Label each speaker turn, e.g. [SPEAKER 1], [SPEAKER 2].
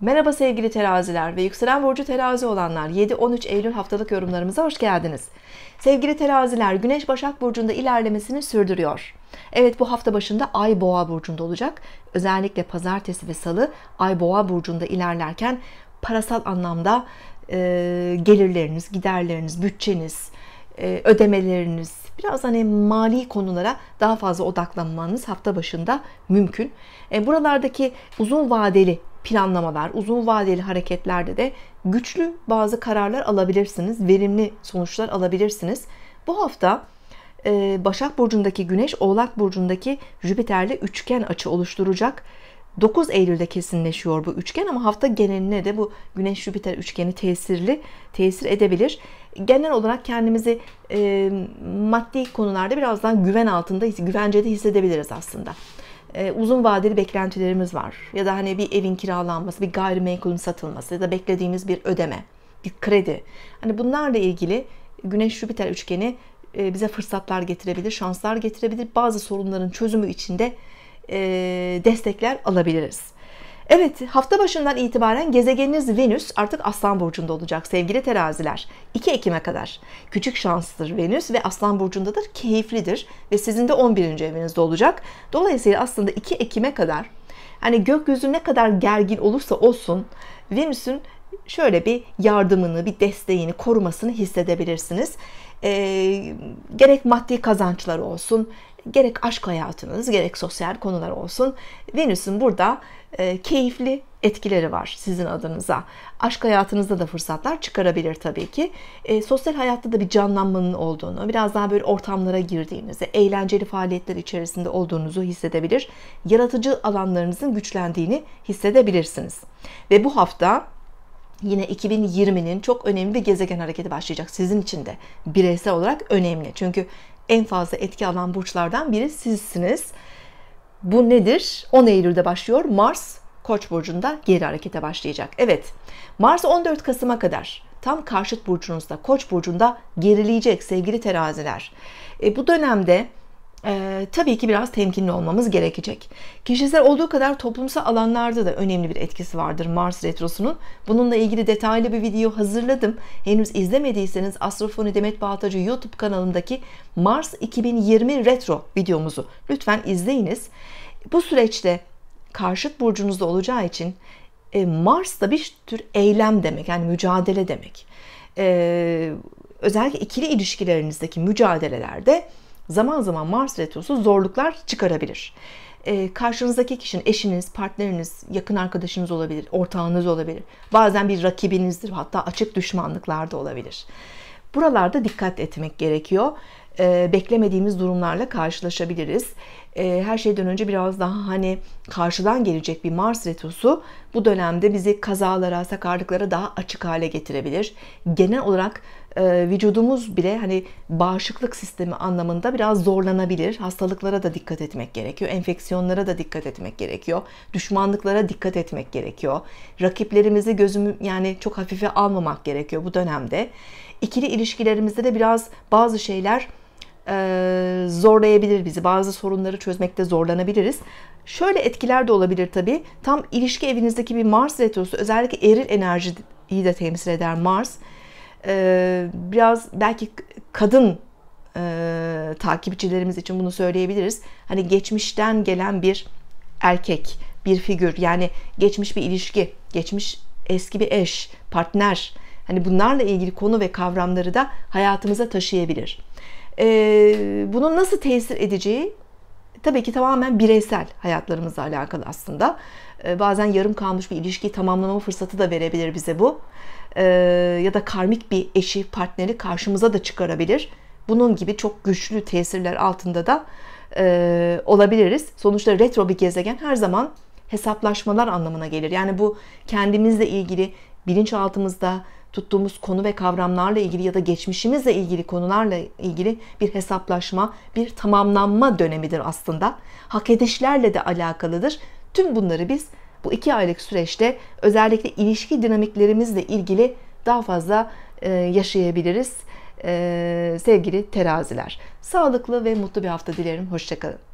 [SPEAKER 1] Merhaba sevgili teraziler ve yükselen burcu terazi olanlar 7-13 Eylül haftalık yorumlarımıza hoş geldiniz. Sevgili teraziler güneş başak burcunda ilerlemesini sürdürüyor. Evet bu hafta başında ay boğa burcunda olacak. Özellikle pazartesi ve salı ay boğa burcunda ilerlerken parasal anlamda e, gelirleriniz, giderleriniz, bütçeniz, e, ödemeleriniz, biraz hani mali konulara daha fazla odaklanmanız hafta başında mümkün. E, buralardaki uzun vadeli planlamalar, uzun vadeli hareketlerde de güçlü bazı kararlar alabilirsiniz, verimli sonuçlar alabilirsiniz. Bu hafta e, Başak Burcu'ndaki Güneş, Oğlak Burcu'ndaki Jüpiter'le üçgen açı oluşturacak. 9 Eylül'de kesinleşiyor bu üçgen ama hafta geneline de bu Güneş Jüpiter üçgeni tesirli tesir edebilir. Genel olarak kendimizi e, maddi konularda birazdan güven altında, güvencede hissedebiliriz aslında. E, uzun vadeli beklentilerimiz var. Ya da hani bir evin kiralanması, bir gayrimenkulün satılması ya da beklediğimiz bir ödeme, bir kredi. Hani bunlarla ilgili Güneş Jüpiter üçgeni e, bize fırsatlar getirebilir, şanslar getirebilir. Bazı sorunların çözümü içinde e, destekler alabiliriz. Evet hafta başından itibaren gezegeniniz Venüs artık Aslan Burcu'nda olacak sevgili teraziler. 2 Ekim'e kadar. Küçük şanstır Venüs ve Aslan Burcu'ndadır, keyiflidir ve sizin de 11. evinizde olacak. Dolayısıyla aslında 2 Ekim'e kadar hani gökyüzü ne kadar gergin olursa olsun Venüs'ün şöyle bir yardımını, bir desteğini, korumasını hissedebilirsiniz e, gerek maddi kazançları olsun, gerek aşk hayatınız, gerek sosyal konular olsun. Venüs'ün burada e, keyifli etkileri var sizin adınıza. Aşk hayatınızda da fırsatlar çıkarabilir tabii ki. E, sosyal hayatta da bir canlanmanın olduğunu, biraz daha böyle ortamlara girdiğinizi, eğlenceli faaliyetler içerisinde olduğunuzu hissedebilir. Yaratıcı alanlarınızın güçlendiğini hissedebilirsiniz. Ve bu hafta yine 2020'nin çok önemli bir gezegen hareketi başlayacak. Sizin için de bireysel olarak önemli. Çünkü en fazla etki alan burçlardan biri sizsiniz. Bu nedir? 10 Eylül'de başlıyor. Mars Koç burcunda geri harekete başlayacak. Evet. Mars 14 Kasım'a kadar tam karşıt burcunuzda Koç burcunda gerileyecek sevgili teraziler. E, bu dönemde e, tabii ki biraz temkinli olmamız gerekecek. Kişisel olduğu kadar toplumsal alanlarda da önemli bir etkisi vardır Mars Retrosu'nun. Bununla ilgili detaylı bir video hazırladım. Henüz izlemediyseniz Astrofoni Demet Bağtacı YouTube kanalındaki Mars 2020 Retro videomuzu lütfen izleyiniz. Bu süreçte karşıt burcunuzda olacağı için e, Mars da bir tür eylem demek yani mücadele demek. E, özellikle ikili ilişkilerinizdeki mücadelelerde zaman zaman Mars retrosu zorluklar çıkarabilir. E, karşınızdaki kişinin eşiniz, partneriniz, yakın arkadaşınız olabilir, ortağınız olabilir. Bazen bir rakibinizdir hatta açık düşmanlıklar da olabilir. Buralarda dikkat etmek gerekiyor. E, beklemediğimiz durumlarla karşılaşabiliriz e, her şeyden önce biraz daha hani karşıdan gelecek bir Mars retrosu bu dönemde bizi kazalara, sakarlıklara daha açık hale getirebilir. Genel olarak e, vücudumuz bile hani bağışıklık sistemi anlamında biraz zorlanabilir. Hastalıklara da dikkat etmek gerekiyor. Enfeksiyonlara da dikkat etmek gerekiyor. Düşmanlıklara dikkat etmek gerekiyor. Rakiplerimizi gözüm yani çok hafife almamak gerekiyor bu dönemde. İkili ilişkilerimizde de biraz bazı şeyler e, zorlayabilir bizi. Bazı sorunları çözmekte zorlanabiliriz. Şöyle etkiler de olabilir tabii. Tam ilişki evinizdeki bir Mars retrosu özellikle eril enerjiyi de temsil eder Mars. E, biraz belki kadın e, takipçilerimiz için bunu söyleyebiliriz. Hani geçmişten gelen bir erkek, bir figür yani geçmiş bir ilişki, geçmiş eski bir eş, partner. Hani bunlarla ilgili konu ve kavramları da hayatımıza taşıyabilir. Ee, bunun nasıl tesir edeceği tabii ki tamamen bireysel hayatlarımızla alakalı aslında. Ee, bazen yarım kalmış bir ilişkiyi tamamlama fırsatı da verebilir bize bu. Ee, ya da karmik bir eşi, partneri karşımıza da çıkarabilir. Bunun gibi çok güçlü tesirler altında da e, olabiliriz. Sonuçta retro bir gezegen her zaman hesaplaşmalar anlamına gelir. Yani bu kendimizle ilgili bilinçaltımızda tuttuğumuz konu ve kavramlarla ilgili ya da geçmişimizle ilgili konularla ilgili bir hesaplaşma, bir tamamlanma dönemidir aslında. Hak edişlerle de alakalıdır. Tüm bunları biz bu iki aylık süreçte özellikle ilişki dinamiklerimizle ilgili daha fazla e, yaşayabiliriz e, sevgili teraziler. Sağlıklı ve mutlu bir hafta dilerim. Hoşçakalın.